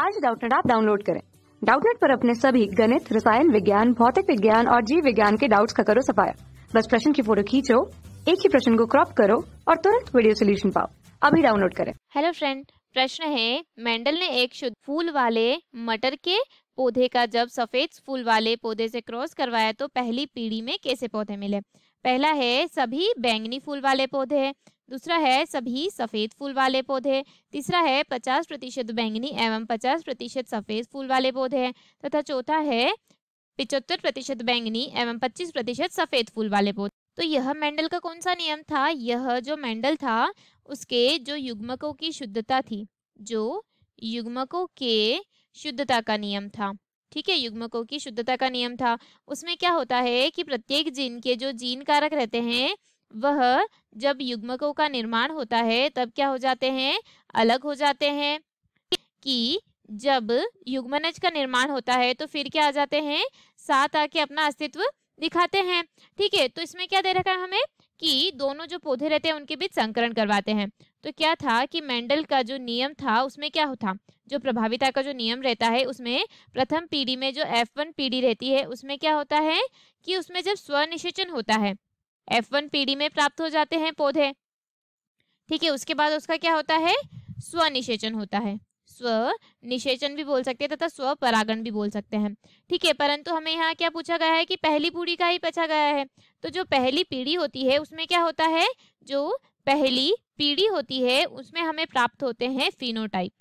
आज डाउटनेट आप डाउनलोड करें डाउटनेट पर अपने सभी गणित रसायन विज्ञान भौतिक विज्ञान और जीव विज्ञान के डाउट्स का करो सफाया बस प्रश्न की फोटो खींचो एक ही प्रश्न को क्रॉप करो और तुरंत वीडियो सोल्यूशन पाओ अभी डाउनलोड करें हेलो फ्रेंड प्रश्न है मेंडल ने एक शुद्ध फूल वाले मटर के पौधे का जब सफेद फूल वाले पौधे से क्रॉस करवाया तो पहली पीढ़ी में कैसे पौधे मिले पहला है सभी बैंगनी फूल वाले पौधे दूसरा है सभी सफ़ेद फूल वाले पौधे तीसरा है पचास प्रतिशत बैंगनी एवं पचास प्रतिशत सफ़ेद फूल वाले पौधे तथा चौथा है पिचहत्तर प्रतिशत बैंगनी एवं पच्चीस प्रतिशत सफ़ेद फूल वाले पौधे तो यह मेंडल का कौन सा नियम था यह जो मेंडल था उसके जो युग्मकों की शुद्धता थी जो युग्मकों के शुद्धता का नियम था ठीक है युग्मकों की शुद्धता का नियम था उसमें क्या होता है कि प्रत्येक जीन के जो जीन कारक रहते हैं वह जब युग्मकों का निर्माण होता है तब क्या हो जाते हैं अलग हो जाते हैं कि जब युग्मनज का निर्माण होता है तो फिर क्या आ जाते हैं साथ आके अपना अस्तित्व दिखाते हैं ठीक है तो इसमें क्या दे रखा है हमें कि दोनों जो पौधे रहते हैं उनके बीच संकरण करवाते हैं तो क्या था कि मेंडल का जो नियम था उसमें क्या था जो प्रभाविता का जो नियम रहता है उसमें प्रथम पीढ़ी में जो एफ वन पीढ़ी रहती है उसमें क्या होता है कि उसमें जब स्वनिषेचन होता है एफ वन पीढ़ी में प्राप्त हो जाते हैं पौधे ठीक है उसके बाद उसका क्या होता है स्वनिषेचन होता है स्व निषेचन भी बोल सकते हैं तथा स्व परागण भी बोल सकते हैं ठीक है परंतु हमें यहाँ क्या पूछा गया है कि पहली पीढ़ी का ही पूछा गया है तो जो पहली पीढ़ी होती है उसमें क्या होता है जो पहली पीढ़ी होती है उसमें हमें प्राप्त होते हैं फिनोटाइप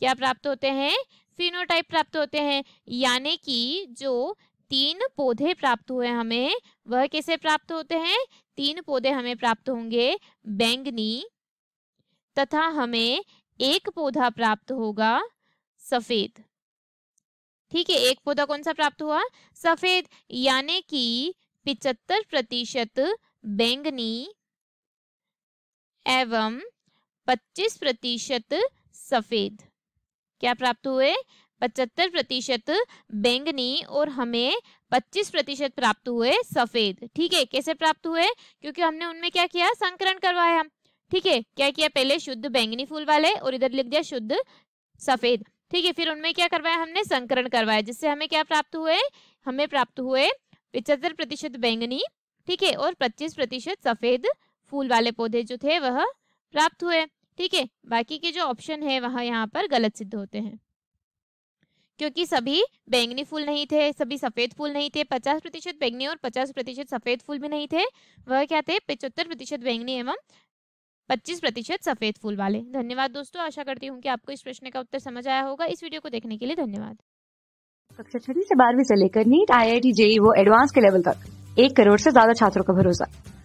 क्या प्राप्त होते हैं फिनोटाइप प्राप्त होते हैं यानी कि जो तीन पौधे प्राप्त हुए हमें वह कैसे प्राप्त होते हैं तीन पौधे हमें प्राप्त होंगे बैंगनी तथा हमें एक पौधा प्राप्त होगा सफेद ठीक है एक पौधा कौन सा प्राप्त हुआ सफेद यानी कि पिचहत्तर प्रतिशत बैंगनी एवं 25 प्रतिशत सफेद क्या प्राप्त हुए पचहत्तर प्रतिशत बैंगनी और हमें पच्चीस प्रतिशत प्राप्त हुए सफेद ठीक है कैसे प्राप्त हुए क्योंकि हमने उनमें क्या किया संकरण करवाया ठीक है क्या किया पहले शुद्ध बैंगनी फूल वाले और इधर लिख दिया शुद्ध सफेद ठीक है फिर उनमें क्या करवाया हमने संकरण करवाया जिससे हमें क्या प्राप्त हुए हमें प्राप्त हुए पिचहत्तर प्रतिशत बैंगनी ठीक है और 25 प्रतिशत सफेद फूल वाले पौधे जो थे वह प्राप्त हुए ठीक है बाकी के जो ऑप्शन है वह यहाँ पर गलत सिद्ध होते हैं क्योंकि सभी बैंगनी फूल नहीं थे सभी सफ़ेद फूल नहीं थे पचास प्रतिशत बैंगनी और पचास प्रतिशत सफ़ेद फूल भी नहीं थे वह क्या थे पचहत्तर प्रतिशत बैंगनी एवं पच्चीस प्रतिशत सफ़ेद फूल वाले धन्यवाद दोस्तों आशा करती हूँ कि आपको इस प्रश्न का उत्तर समझ आया होगा इस वीडियो को देखने के लिए धन्यवाद कक्षा छठी से बारहवीं से लेकर NEET I I T JEE वो एडवांस के लेवल तक एक करोड़ से ज्यादा छात्रों का भरोसा